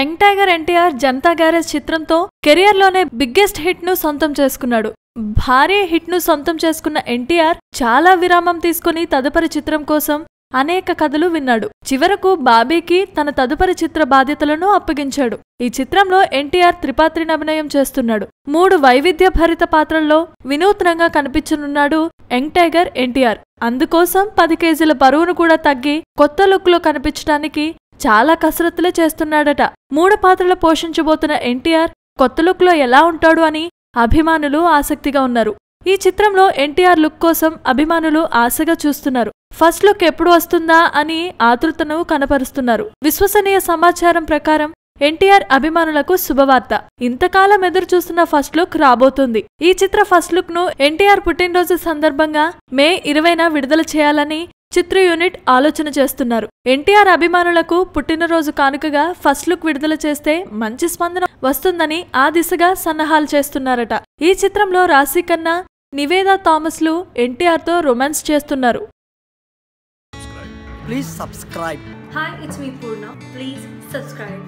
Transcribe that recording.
young tiger NTR Janatha Garage చిత్రంతో కెరియర్లోనే biggest hit ను సొంతం చేసుకున్నాడు భారీ హిట్ ను సొంతం చేసుకున్న ఎన్టీఆర్ చాలా విరామం తీసుకుని తదుపరి చిత్రం కోసం అనేక కథలు విన్నాడు చివరకు బాబీకి తన తదుపరి చిత్ర బాధ్యతలను అప్పగించాడు ఈ చిత్రంలో ఎన్టీఆర్ త్రిపాత్రిని అభినయం చేస్తున్నాడు మూడు వైవిధ్య భరిత పాత్రల్లో వినూత్నంగా కనిపించనున్నాడు యంగ్ టైగర్ ఎన్టీఆర్ అందుకోసం పది కేజీల బరువును కూడా తగ్గి కొత్త లుక్లో కనిపించడానికి చాలా కసరత్తులే చేస్తున్నాడట మూడ పాత్రలు పోషించబోతున్న ఎన్టీఆర్ కొత్త లుక్లో ఎలా ఉంటాడు అని అభిమానులు ఆసక్తిగా ఉన్నారు ఈ చిత్రంలో ఎన్టీఆర్ లుక్ కోసం అభిమానులు ఆశగా చూస్తున్నారు ఫస్ట్ లుక్ ఎప్పుడు వస్తుందా అని ఆతృతను కనపరుస్తున్నారు విశ్వసనీయ సమాచారం ప్రకారం ఎన్టీఆర్ అభిమానులకు శుభవార్త ఇంతకాలం ఎదురు చూస్తున్న ఫస్ట్ లుక్ రాబోతుంది ఈ చిత్ర ఫస్ట్ లుక్ ను ఎన్టీఆర్ పుట్టినరోజు సందర్భంగా మే ఇరవైన విడుదల చేయాలని చిత్ర యూనిట్ ఆలోచన చేస్తున్నారు ఎన్టీఆర్ అభిమానులకు పుట్టినరోజు కానుకగా ఫస్ట్ లుక్ విడుదల చేస్తే మంచి స్పందన వస్తుందని ఆ దిశగా సన్నాహాలు చేస్తున్నారట ఈ చిత్రంలో రాశి కన్నా నివేదా థామస్లు ఎన్టీఆర్తో రొమాన్స్ చేస్తున్నారు ప్లీజ్ హాయ్ ప్లీజ్